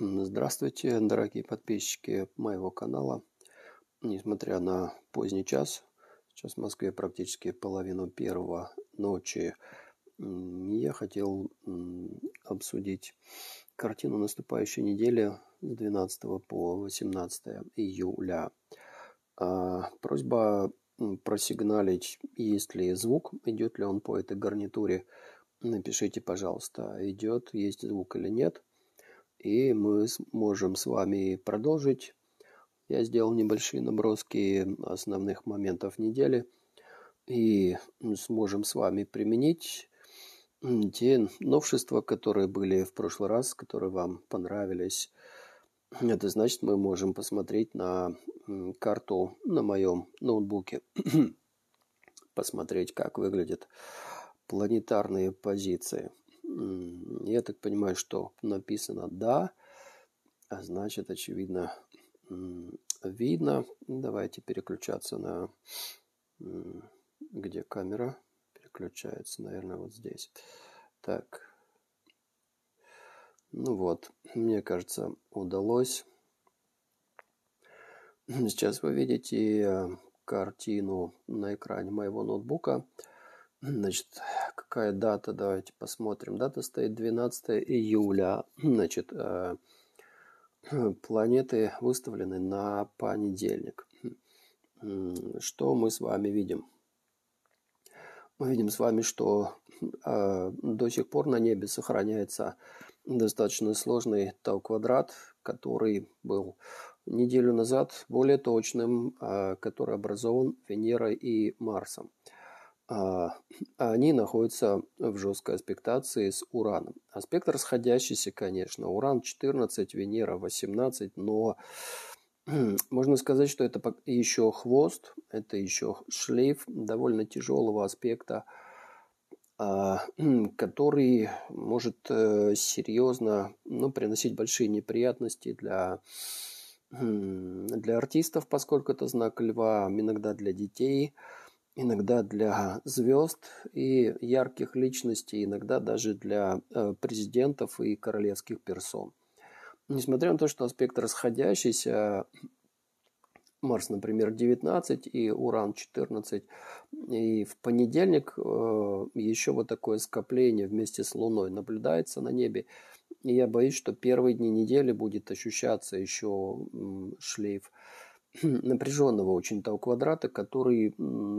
Здравствуйте, дорогие подписчики моего канала. Несмотря на поздний час, сейчас в Москве практически половину первого ночи, я хотел обсудить картину наступающей недели с 12 по 18 июля. А, просьба просигналить, есть ли звук, идет ли он по этой гарнитуре. Напишите, пожалуйста, идет, есть звук или нет – и мы сможем с вами продолжить. Я сделал небольшие наброски основных моментов недели и сможем с вами применить те новшества, которые были в прошлый раз, которые вам понравились. Это значит, мы можем посмотреть на карту на моем ноутбуке, посмотреть, как выглядят планетарные позиции – я так понимаю, что написано «да», а значит, очевидно, видно. Давайте переключаться на... Где камера? Переключается, наверное, вот здесь. Так. Ну вот, мне кажется, удалось. Сейчас вы видите э, картину на экране моего ноутбука. Значит, какая дата? Давайте посмотрим. Дата стоит 12 июля. Значит, э, планеты выставлены на понедельник. Что мы с вами видим? Мы видим с вами, что э, до сих пор на небе сохраняется достаточно сложный тау-квадрат, который был неделю назад более точным, э, который образован Венерой и Марсом. А, они находятся в жесткой аспектации с Ураном. Аспект расходящийся, конечно. Уран 14, Венера 18, но можно сказать, что это еще хвост, это еще шлейф довольно тяжелого аспекта, а, который может э, серьезно ну, приносить большие неприятности для для артистов, поскольку это знак льва, иногда для детей – иногда для звезд и ярких личностей, иногда даже для э, президентов и королевских персон. Несмотря на то, что аспект расходящийся, Марс, например, 19 и Уран 14, и в понедельник э, еще вот такое скопление вместе с Луной наблюдается на небе, и я боюсь, что первые дни недели будет ощущаться еще шлейф напряженного очень того квадрата, который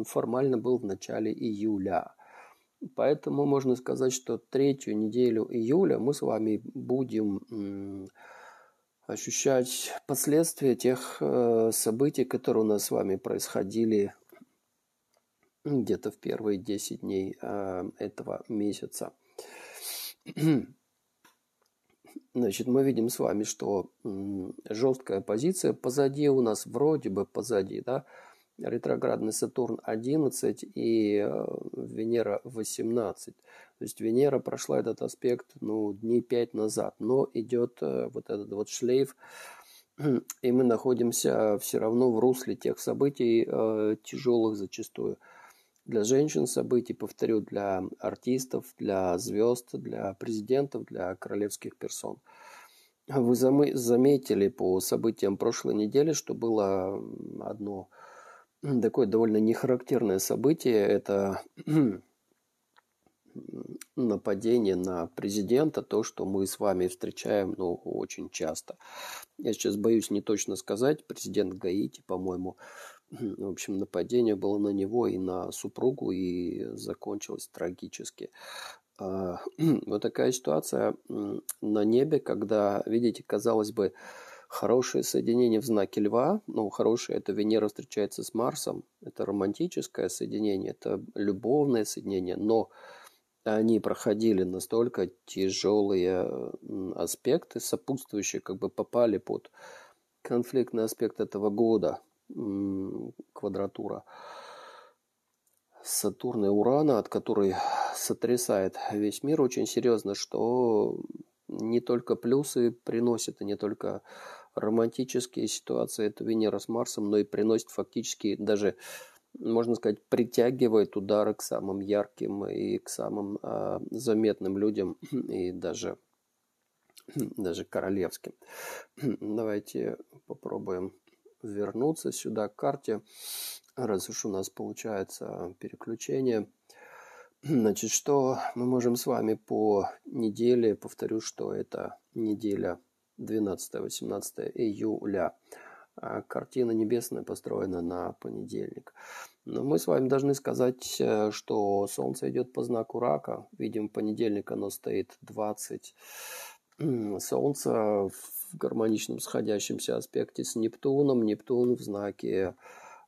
формально был в начале июля. Поэтому можно сказать, что третью неделю июля мы с вами будем ощущать последствия тех э, событий, которые у нас с вами происходили где-то в первые 10 дней э, этого месяца. Значит, мы видим с вами, что жесткая позиция позади у нас, вроде бы позади, да, ретроградный Сатурн 11 и э, Венера 18. То есть Венера прошла этот аспект, ну, дней 5 назад, но идет э, вот этот вот шлейф, и мы находимся все равно в русле тех событий, э, тяжелых зачастую – для женщин событий, повторю, для артистов, для звезд, для президентов, для королевских персон. Вы заметили по событиям прошлой недели, что было одно такое довольно нехарактерное событие. Это нападение на президента, то, что мы с вами встречаем, ну, очень часто. Я сейчас боюсь не точно сказать, президент Гаити, по-моему, в общем, нападение было на него и на супругу, и закончилось трагически. А, вот такая ситуация на небе, когда, видите, казалось бы, хорошее соединение в знаке льва, ну, хорошее – это Венера встречается с Марсом, это романтическое соединение, это любовное соединение, но они проходили настолько тяжелые аспекты, сопутствующие, как бы попали под конфликтный аспект этого года – квадратура Сатурна и Урана, от которой сотрясает весь мир очень серьезно, что не только плюсы приносит, и не только романтические ситуации, это Венера с Марсом, но и приносит фактически даже, можно сказать, притягивает удары к самым ярким и к самым э, заметным людям, и даже, даже королевским. Давайте попробуем вернуться сюда к карте, раз уж у нас получается переключение. Значит, что мы можем с вами по неделе, повторю, что это неделя 12-18 июля. А, картина небесная построена на понедельник. Но мы с вами должны сказать, э, что Солнце идет по знаку рака. Видим, в понедельник оно стоит 20. Солнце в в гармоничном сходящемся аспекте с Нептуном. Нептун в знаке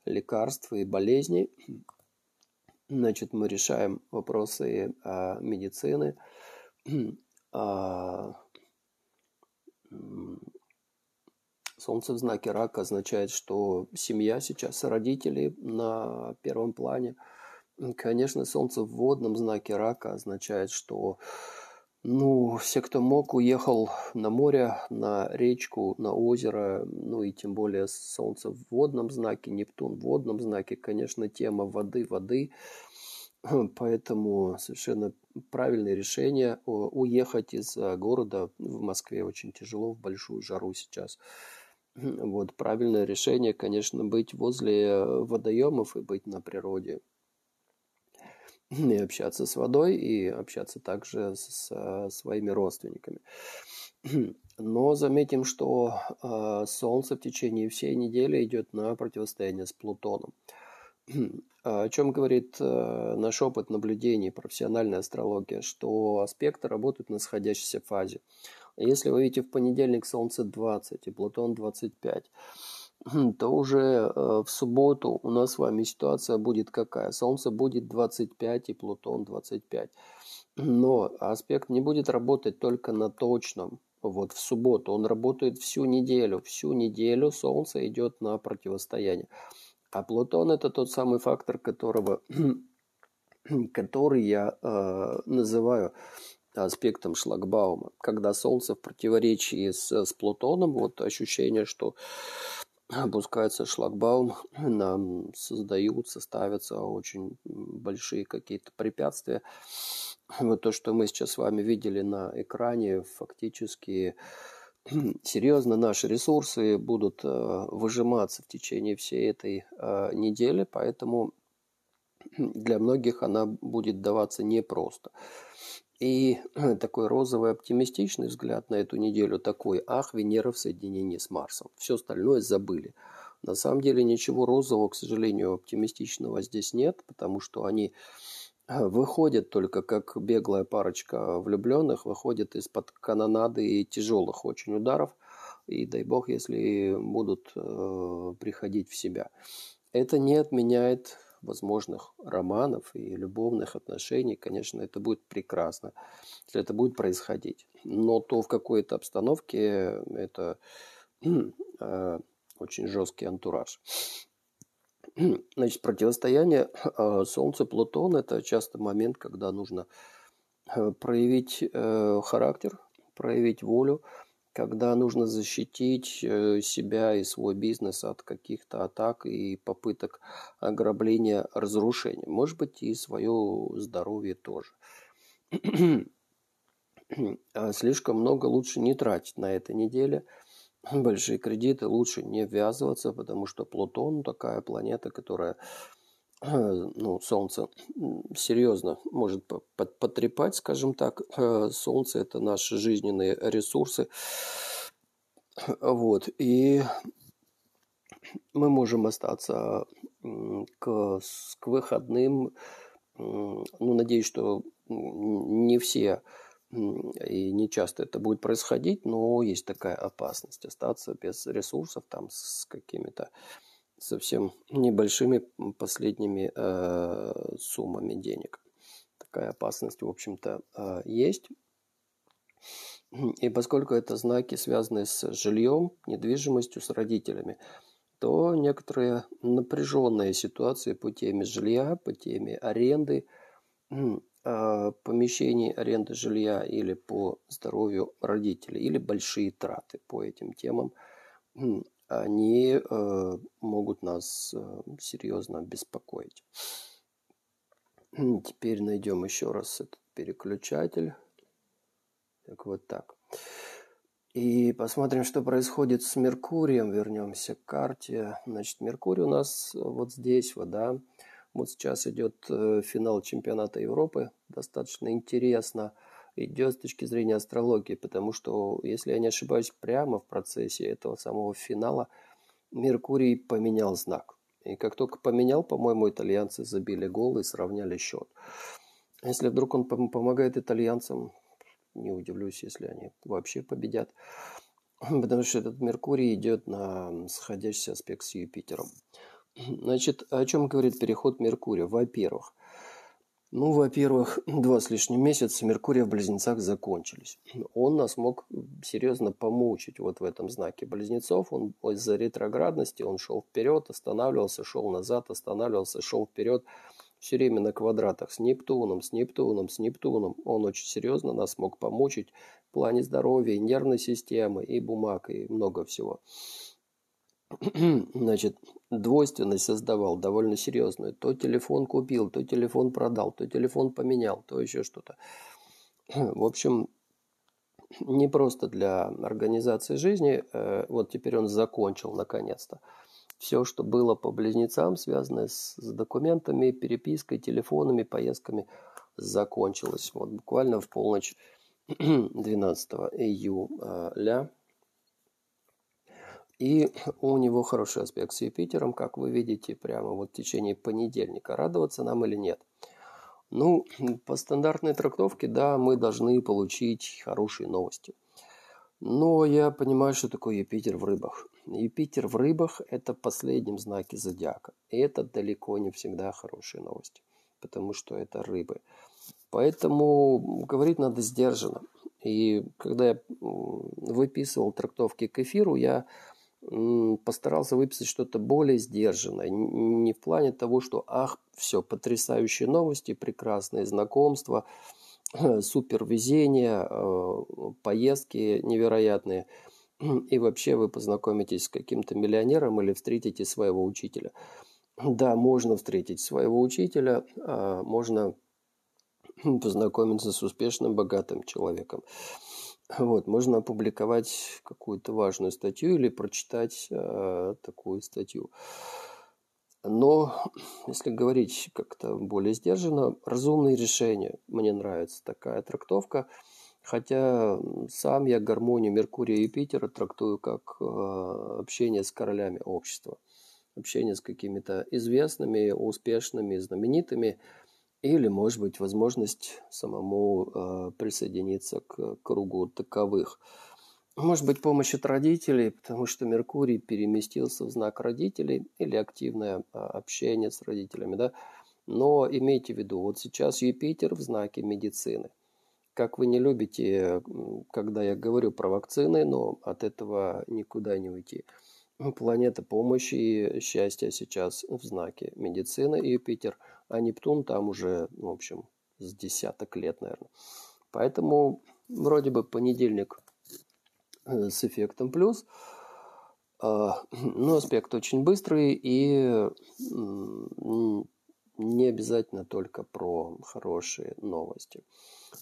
лекарства и болезней. Значит, мы решаем вопросы а, медицины, а, Солнце в знаке рака означает, что семья сейчас, родители на первом плане. Конечно, Солнце в водном знаке рака означает, что э, ну, все, кто мог, уехал на море, на речку, на озеро, ну и тем более Солнце в водном знаке, Нептун в водном знаке, конечно, тема воды, воды, поэтому совершенно правильное решение уехать из э, города в Москве очень тяжело в большую жару сейчас. Вот правильное решение, конечно, быть возле э, водоемов и быть на природе и общаться с водой, и общаться также со э, своими родственниками. Но заметим, что э, Солнце в течение всей недели идет на противостояние с Плутоном. О чем говорит э, наш опыт наблюдений, профессиональная астрология, что аспекты работают на сходящейся фазе. Если вы видите в понедельник Солнце 20 и Плутон 25, Хм, то уже э, в субботу у нас с вами ситуация будет какая? Солнце будет 25 и Плутон 25. Но аспект не будет работать только на точном, вот в субботу. Он работает всю неделю. Всю неделю Солнце идет на противостояние. А Плутон это тот самый фактор, которого, который я э, называю аспектом шлагбаума. Когда Солнце в противоречии с, с Плутоном, вот ощущение, что опускается шлагбаум, нам создаются, ставятся очень большие какие-то препятствия. Вот то, что мы сейчас с вами видели на экране, фактически серьезно наши ресурсы будут э, выжиматься в течение всей этой э, недели, поэтому для многих она будет даваться непросто. просто и такой розовый оптимистичный взгляд на эту неделю такой, ах, Венера в соединении с Марсом. Все остальное забыли. На самом деле ничего розового, к сожалению, оптимистичного здесь нет, потому что они э, выходят только как беглая парочка влюбленных, выходят из-под канонады и тяжелых очень ударов, и дай бог, если будут э, приходить в себя. Это не отменяет возможных романов и любовных отношений, конечно, это будет прекрасно, если это будет происходить. Но то в какой-то обстановке это э, очень жесткий антураж. Значит, противостояние э, Солнца-Плутон – это часто момент, когда нужно э, проявить характер, проявить волю, когда нужно защитить э, себя и свой бизнес от каких-то атак и попыток ограбления, разрушения. Может быть, и свое здоровье тоже. А слишком много лучше не тратить на этой неделе. Большие кредиты лучше не ввязываться, потому что Плутон такая планета, которая ну, солнце серьезно может потрепать, скажем так. Э, солнце – это наши жизненные ресурсы. Вот. И мы можем остаться к, к выходным. Ну, надеюсь, что не все и не часто это будет происходить, но есть такая опасность остаться без ресурсов там с какими-то э, совсем небольшими последними э, суммами денег. Такая опасность, в общем-то, э, есть. И поскольку это знаки, связанные с жильем, недвижимостью, с родителями, то некоторые напряженные ситуации по теме жилья, по теме аренды, э, помещений аренды жилья или по здоровью родителей, или большие траты по этим темам – они э, могут нас э, серьезно беспокоить. Теперь найдем еще раз этот переключатель. Так вот так. И посмотрим, что происходит с Меркурием. Вернемся к карте. Значит, Меркурий у нас вот здесь, вот, да. Вот сейчас идет э, финал чемпионата Европы. Достаточно интересно. Интересно идет с точки зрения астрологии, потому что, если я не ошибаюсь, прямо в процессе этого самого финала Меркурий поменял знак. И как только поменял, по-моему, итальянцы забили гол и сравняли счет. Если вдруг он помогает итальянцам, не удивлюсь, если они вообще победят. Потому что этот Меркурий идет на сходящийся аспект с Юпитером. Значит, о чем говорит переход Меркурия? Во-первых, ну, во-первых, два с лишним месяца Меркурия в Близнецах закончились. Он нас мог серьезно помучить вот в этом знаке Близнецов. Он из-за ретроградности, он шел вперед, останавливался, шел назад, останавливался, шел вперед. Все время на квадратах с Нептуном, с Нептуном, с Нептуном. Он очень серьезно нас мог помучить в плане здоровья, и нервной системы, и бумаг, и много всего. значит, двойственность создавал довольно серьезную. То телефон купил, то телефон продал, то телефон поменял, то еще что-то. В общем, не просто для организации жизни, э, вот теперь он закончил наконец-то. Все, что было по близнецам, связанное с документами, перепиской, телефонами, поездками, закончилось. Вот буквально в полночь 12 июля и у него хороший аспект с Юпитером, как вы видите, прямо вот в течение понедельника. Радоваться нам или нет? Ну, по стандартной трактовке, да, мы должны получить хорошие новости. Но я понимаю, что такое Юпитер в рыбах. Юпитер в рыбах – это в последнем знаке зодиака. И это далеко не всегда хорошие новости, потому что это рыбы. Поэтому говорить надо сдержанно. И когда я выписывал трактовки к эфиру, я постарался выписать что-то более сдержанное, не в плане того, что ах, все, потрясающие новости, прекрасные знакомства, супер везение, э, поездки невероятные, и вообще вы познакомитесь с каким-то миллионером или встретите своего учителя. Да, можно встретить своего учителя, а можно познакомиться с успешным, богатым человеком. Вот, можно опубликовать какую-то важную статью или прочитать э, такую статью. Но, если говорить как-то более сдержанно, разумные решения. Мне нравится такая трактовка. Хотя сам я гармонию Меркурия и Юпитера трактую как э, общение с королями общества. Общение с какими-то известными, успешными, знаменитыми – или, может быть, возможность самому э, присоединиться к кругу таковых. Может быть, помощь от родителей, потому что Меркурий переместился в знак родителей или активное а, общение с родителями. Да? Но имейте в виду, вот сейчас Юпитер в знаке медицины. Как вы не любите, когда я говорю про вакцины, но от этого никуда не уйти – Планета помощи и счастья сейчас в знаке медицины и Юпитер, а Нептун там уже, в общем, с десяток лет, наверное. Поэтому вроде бы понедельник э, с эффектом плюс, а, но аспект очень быстрый и не обязательно только про хорошие новости.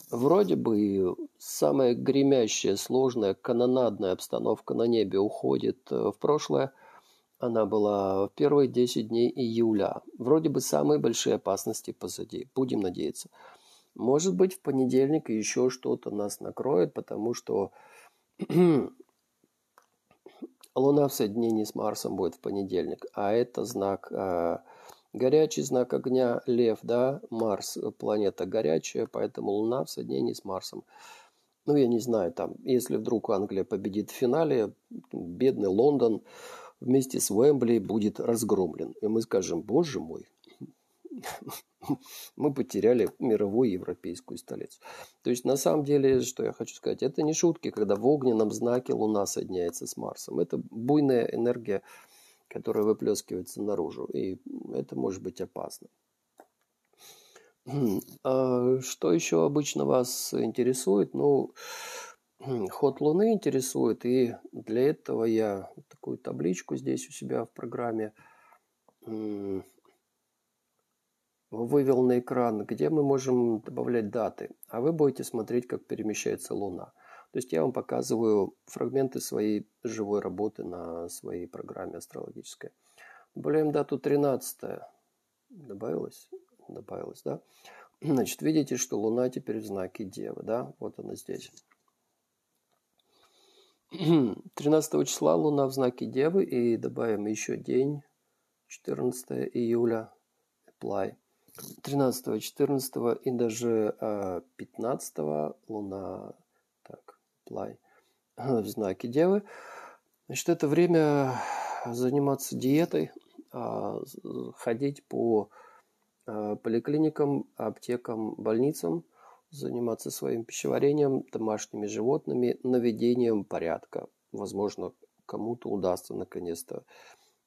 Вроде бы самая гремящая, сложная, канонадная обстановка на небе уходит э, в прошлое. Она была в первые 10 дней июля. Вроде бы самые большие опасности позади. Будем надеяться. Может быть, в понедельник еще что-то нас накроет, потому что Луна в соединении с Марсом будет в понедельник, а это знак э, Горячий знак огня – лев, да, Марс, э, планета горячая, поэтому Луна в соединении с Марсом. Ну, я не знаю, там, если вдруг Англия победит в финале, бедный Лондон вместе с Уэмбли будет разгромлен. И мы скажем, боже мой, мы потеряли мировую европейскую столицу. То есть, на самом деле, что я хочу сказать, это не шутки, когда в огненном знаке Луна соединяется с Марсом. Это буйная энергия, которая выплескивается наружу. И это может быть опасно. Хм, а что еще обычно вас интересует? Ну, хм, ход Луны интересует, и для этого я такую табличку здесь у себя в программе вывел на экран, где мы можем добавлять даты, а вы будете смотреть, как перемещается Луна. То есть я вам показываю фрагменты своей живой работы на своей программе астрологической. Добавляем дату 13. Добавилось? Добавилось, да? Значит, видите, что Луна теперь в знаке Девы, да? Вот она здесь. 13 числа Луна в знаке Девы и добавим еще день, 14 июля, apply. 13, 14 и даже 15 э, Луна, так, apply, э, в знаке Девы. Значит, это время заниматься диетой, а, ходить по а, поликлиникам, аптекам, больницам, заниматься своим пищеварением, домашними животными, наведением порядка. Возможно, кому-то удастся наконец-то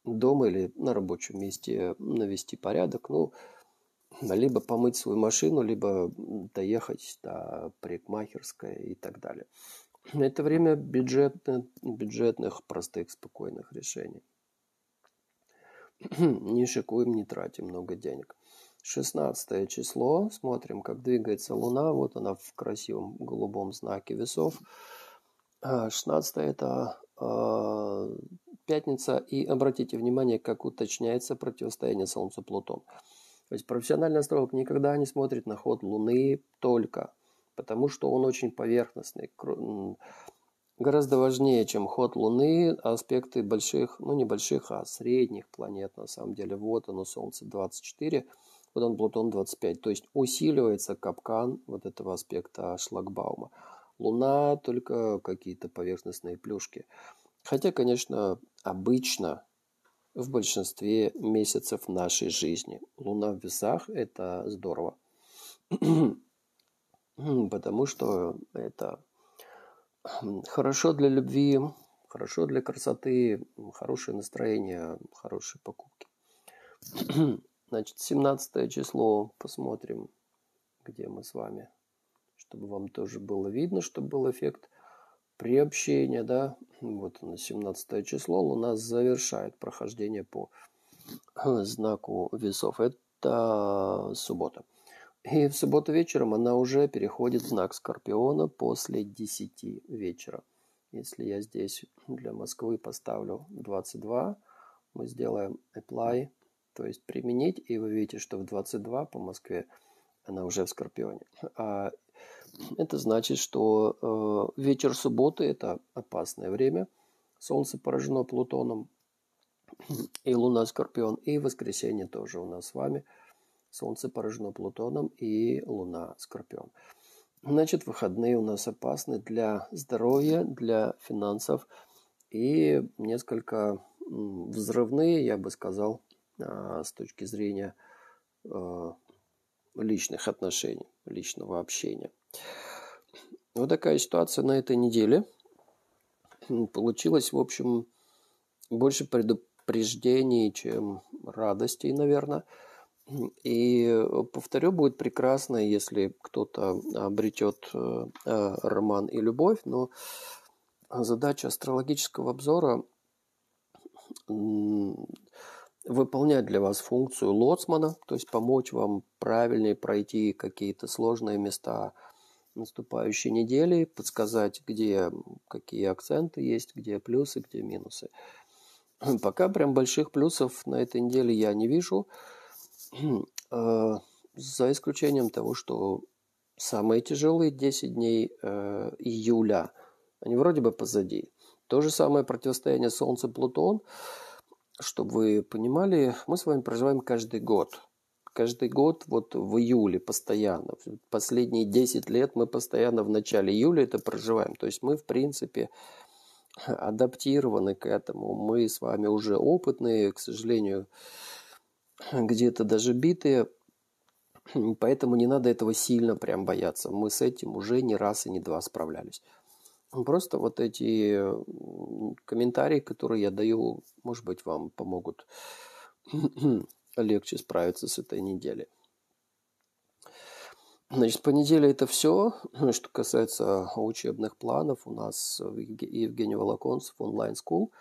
дома или на рабочем месте навести порядок. Ну, либо помыть свою машину, либо доехать до парикмахерской и так далее. Это время бюджетных, бюджетных простых, спокойных решений. не шикуем, не тратим много денег. 16 число. Смотрим, как двигается Луна. Вот она в красивом голубом знаке весов. 16 а, это э, пятница. И обратите внимание, как уточняется противостояние Солнцу-Плутон. То есть профессиональный астролог никогда не смотрит на ход Луны только потому что он очень поверхностный. Гораздо важнее, чем ход Луны, аспекты больших, ну не больших, а средних планет на самом деле. Вот оно, Солнце 24, вот он Плутон 25. То есть усиливается капкан вот этого аспекта шлагбаума. Луна только какие-то поверхностные плюшки. Хотя, конечно, обычно в большинстве месяцев нашей жизни. Луна в весах – это здорово потому что это хорошо для любви, хорошо для красоты, хорошее настроение, хорошие покупки. Значит, 17 число посмотрим, где мы с вами, чтобы вам тоже было видно, чтобы был эффект приобщения, да. Вот оно, 17 число у нас завершает прохождение по э, знаку весов. Это суббота. И в субботу вечером она уже переходит в знак Скорпиона после 10 вечера. Если я здесь для Москвы поставлю 22, мы сделаем apply, то есть применить, и вы видите, что в 22 по Москве она уже в Скорпионе. А это значит, что э, вечер субботы – это опасное время. Солнце поражено Плутоном, и Луна Скорпион, и воскресенье тоже у нас с вами – Солнце поражено Плутоном и Луна Скорпион. Значит, выходные у нас опасны для здоровья, для финансов и несколько взрывные, я бы сказал, а, с точки зрения а, личных отношений, личного общения. Вот такая ситуация на этой неделе. Получилось, в общем, больше предупреждений, чем радостей, наверное. И, э, повторю, будет прекрасно, если кто-то обретет э, э, роман и любовь, но задача астрологического обзора выполнять для вас функцию лоцмана, то есть помочь вам правильнее пройти какие-то сложные места наступающей недели, подсказать, где какие акценты есть, где плюсы, где минусы. Пока прям больших плюсов на этой неделе я не вижу. А, за исключением того, что самые тяжелые 10 дней э, июля, они вроде бы позади. То же самое противостояние Солнца-Плутон, чтобы вы понимали, мы с вами проживаем каждый год. Каждый год вот в июле постоянно. Последние 10 лет мы постоянно в начале июля это проживаем. То есть мы, в принципе, адаптированы к этому. Мы с вами уже опытные, к сожалению, где-то даже битые. Поэтому не надо этого сильно прям бояться. Мы с этим уже не раз и не два справлялись. Просто вот эти комментарии, которые я даю, может быть, вам помогут легче справиться с этой неделей. Значит, с понедельника это все. Ну что касается учебных планов, у нас Евгений Волоконцев онлайн-скул.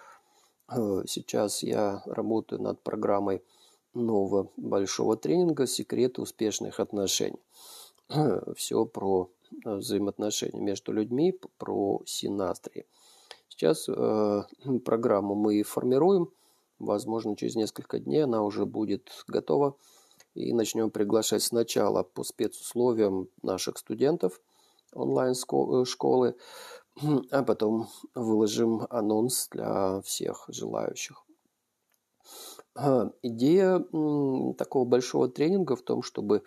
Э, сейчас я работаю над программой – нового большого тренинга «Секреты успешных отношений». Все про э, взаимоотношения между людьми, про синастрии. Сейчас э, программу мы формируем. Возможно, через несколько дней она уже будет готова. И начнем приглашать сначала по спецусловиям наших студентов онлайн-школы, э, а потом выложим анонс для всех желающих. Идея такого большого тренинга в том, чтобы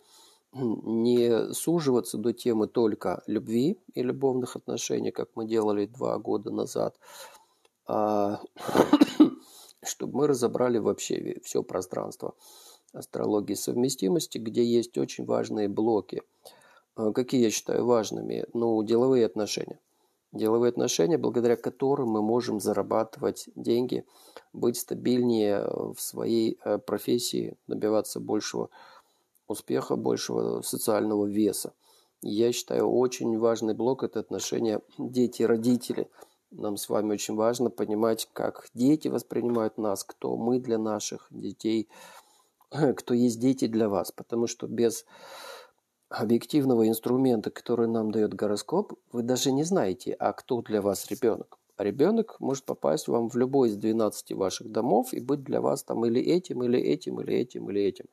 не суживаться до темы только любви и любовных отношений, как мы делали два года назад, а чтобы мы разобрали вообще все пространство астрологии совместимости, где есть очень важные блоки. А, какие я считаю важными? Ну, деловые отношения деловые отношения, благодаря которым мы можем зарабатывать деньги, быть стабильнее э, в своей э, профессии, добиваться большего успеха, большего социального веса. Я считаю, очень важный блок – это отношения дети-родители. Нам с вами очень важно понимать, как дети воспринимают нас, кто мы для наших детей, кто есть дети для вас. Потому что без объективного инструмента, который нам дает гороскоп, вы даже не знаете, а кто для вас ребенок. ребенок может попасть вам в любой из 12 ваших домов и быть для вас там или этим, или этим, или этим, или этим.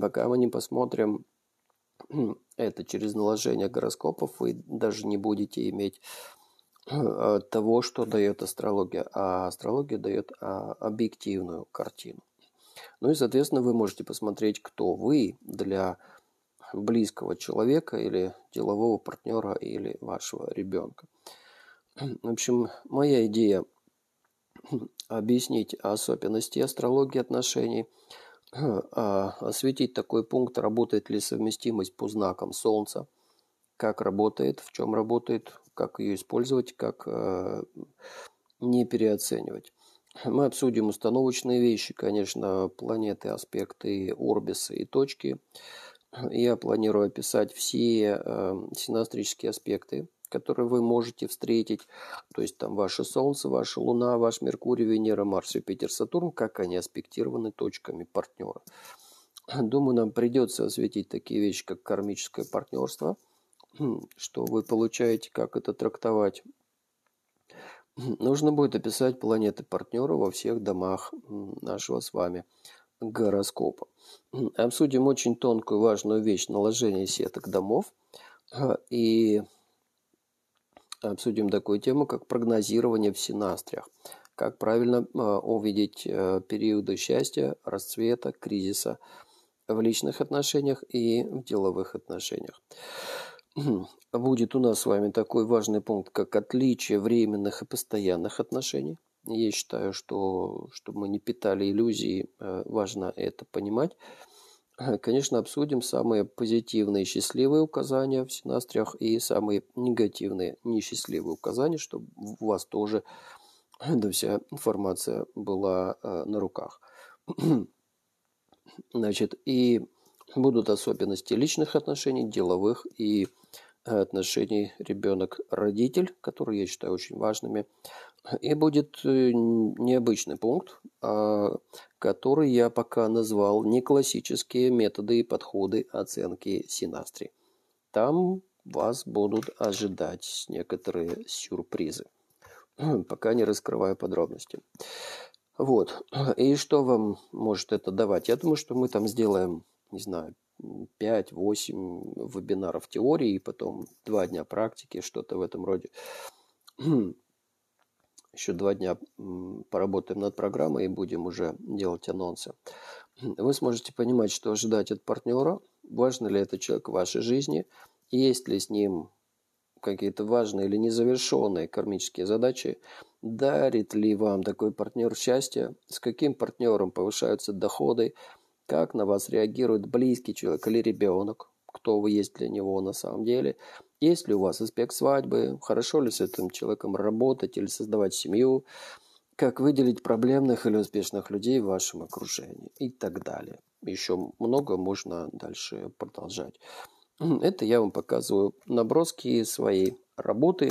Пока мы не посмотрим хм, это через наложение гороскопов, вы даже не будете иметь э, того, что дает астрология. А астрология дает а, объективную картину. Ну и, соответственно, вы можете посмотреть, кто вы для близкого человека или делового партнера или вашего ребенка. В общем, моя идея объяснить особенности астрологии отношений, а осветить такой пункт, работает ли совместимость по знакам Солнца, как работает, в чем работает, как ее использовать, как э, не переоценивать. Мы обсудим установочные вещи, конечно, планеты, аспекты, орбисы и точки – я планирую описать все э, синастрические аспекты, которые вы можете встретить, то есть там ваше Солнце, ваша Луна, ваш Меркурий, Венера, Марс, Юпитер, Сатурн, как они аспектированы точками партнера. Думаю, нам придется осветить такие вещи, как кармическое партнерство, хм, что вы получаете, как это трактовать. Нужно будет описать планеты партнера во всех домах нашего с вами гороскопа. Обсудим очень тонкую важную вещь – наложение сеток домов. Э, и обсудим такую тему, как прогнозирование в синастриях. Как правильно э, увидеть э, периоды счастья, расцвета, кризиса в личных отношениях и в деловых отношениях. Будет у нас с вами такой важный пункт, как отличие временных и постоянных отношений – я считаю, что чтобы мы не питали иллюзий, э, важно это понимать. Э, конечно, обсудим самые позитивные счастливые указания в синастриях и самые негативные несчастливые указания, чтобы у вас тоже да, вся информация была э, на руках. Значит, и будут особенности личных отношений, деловых и отношений ребенок-родитель, которые я считаю очень важными. И будет э, необычный пункт, а, который я пока назвал не классические методы и подходы оценки синастрии. Там вас будут ожидать некоторые сюрпризы. Хм, пока не раскрываю подробности. Вот. И что вам может это давать? Я думаю, что мы там сделаем не знаю, 5-8 вебинаров теории, и потом 2 дня практики, что-то в этом роде. Хм. Еще два дня поработаем над программой и будем уже делать анонсы. Хм, вы сможете понимать, что ожидать от партнера, важно ли этот человек в вашей жизни, есть ли с ним какие-то важные или незавершенные кармические задачи, дарит ли вам такой партнер счастье, с каким партнером повышаются доходы, как на вас реагирует близкий человек или ребенок? Кто вы есть для него на самом деле? Есть ли у вас аспект свадьбы? Хорошо ли с этим человеком работать или создавать семью? Как выделить проблемных или успешных людей в вашем окружении? И так далее. Еще много можно дальше продолжать. Это я вам показываю наброски своей работы.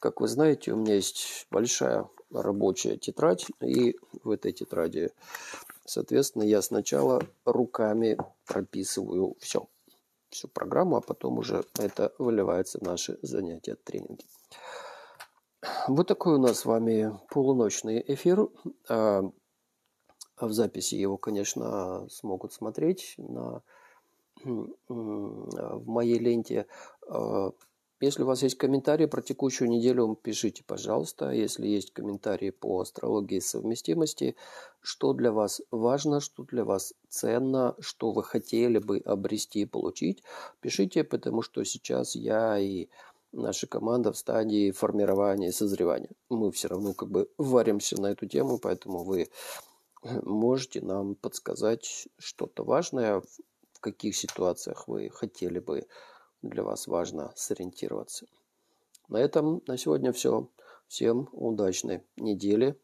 Как вы знаете, у меня есть большая рабочая тетрадь, и в этой тетради Соответственно, я сначала руками прописываю все, всю программу, а потом уже это выливается в наши занятия, тренинги. Вот такой у нас с вами полуночный эфир. А, в записи его, конечно, смогут смотреть на в моей ленте а, если у вас есть комментарии про текущую неделю, пишите, пожалуйста. Если есть комментарии по астрологии совместимости, что для вас важно, что для вас ценно, что вы хотели бы обрести и получить, пишите, потому что сейчас я и наша команда в стадии формирования и созревания. Мы все равно как бы варимся на эту тему, поэтому вы можете нам подсказать что-то важное, в каких ситуациях вы хотели бы для вас важно сориентироваться. На этом на сегодня все. Всем удачной недели.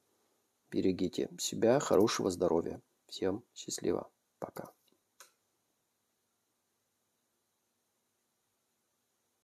Берегите себя, хорошего здоровья. Всем счастливо. Пока.